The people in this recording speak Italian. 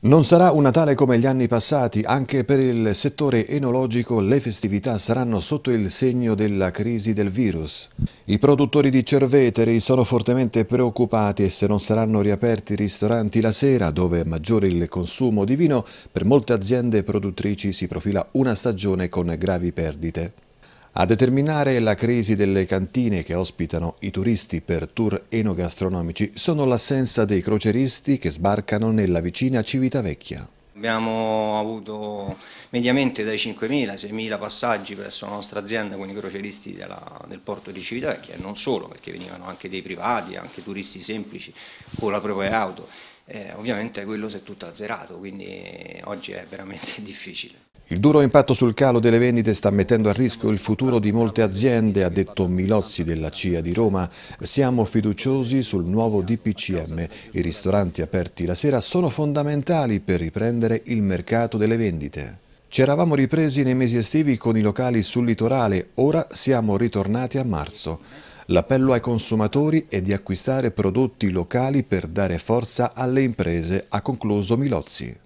Non sarà un Natale come gli anni passati, anche per il settore enologico le festività saranno sotto il segno della crisi del virus. I produttori di cerveteri sono fortemente preoccupati e se non saranno riaperti i ristoranti la sera, dove è maggiore il consumo di vino, per molte aziende produttrici si profila una stagione con gravi perdite. A determinare la crisi delle cantine che ospitano i turisti per tour enogastronomici sono l'assenza dei croceristi che sbarcano nella vicina Civitavecchia. Abbiamo avuto mediamente dai 5.000 6.000 passaggi presso la nostra azienda con i croceristi della, del porto di Civitavecchia e non solo, perché venivano anche dei privati, anche turisti semplici con la propria auto. Eh, ovviamente quello si è tutto azzerato, quindi oggi è veramente difficile. Il duro impatto sul calo delle vendite sta mettendo a rischio il futuro di molte aziende, ha detto Milozzi della CIA di Roma. Siamo fiduciosi sul nuovo DPCM. I ristoranti aperti la sera sono fondamentali per riprendere il mercato delle vendite. Ci eravamo ripresi nei mesi estivi con i locali sul litorale, ora siamo ritornati a marzo. L'appello ai consumatori è di acquistare prodotti locali per dare forza alle imprese, ha concluso Milozzi.